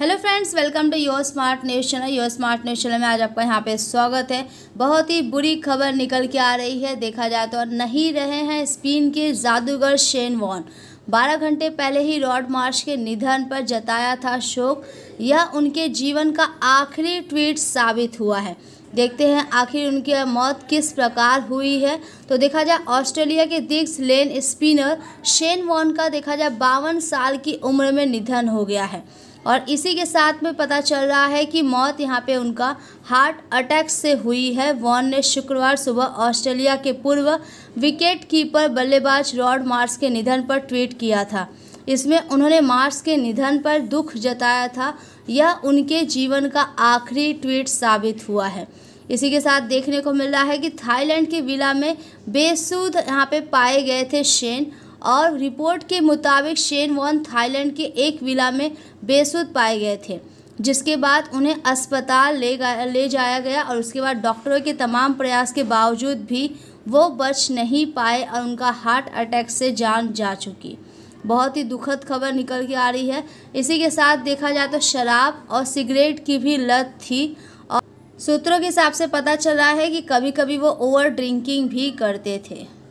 hello friends welcome to your smart news channel your smart news channel में आज आपका यहाँ पे स्वागत है बहुत ही बुरी खबर निकल के आ रही है देखा जाए तो और नहीं रहे हैं स्पेन के जादूगर शेन वॉन बारह घंटे पहले ही रॉड मार्च के निधन पर जताया था शोक यह उनके जीवन का आखिरी ट्वीट साबित हुआ है देखते हैं आखिर उनकी मौत किस प्रकार हुई है तो देखा जाए ऑस्ट्रेलिया के दिग्स लेन स्पिनर शेन वॉन का देखा जाए बावन साल की उम्र में निधन हो गया है और इसी के साथ में पता चल रहा है कि मौत यहाँ पे उनका हार्ट अटैक से हुई है वॉन ने शुक्रवार सुबह ऑस्ट्रेलिया के पूर्व विकेट कीपर बल्लेबाज रॉड मार्स के निधन पर ट्वीट किया था इसमें उन्होंने मार्स के निधन पर दुख जताया था यह उनके जीवन का आखिरी ट्वीट साबित हुआ है इसी के साथ देखने को मिल रहा है कि थाईलैंड के विला में बेसुध यहाँ पे पाए गए थे शेन और रिपोर्ट के मुताबिक शेन वॉन थाईलैंड के एक विला में बेसुध पाए गए थे जिसके बाद उन्हें अस्पताल ले गया ले जाया गया और उसके बाद डॉक्टरों के तमाम प्रयास के बावजूद भी वो बच नहीं पाए और उनका हार्ट अटैक से जान जा चुकी बहुत ही दुखद खबर निकल के आ रही है इसी के साथ देखा जाए तो शराब और सिगरेट की भी लत थी और सूत्रों के हिसाब से पता चला है कि कभी कभी वो ओवर ड्रिंकिंग भी करते थे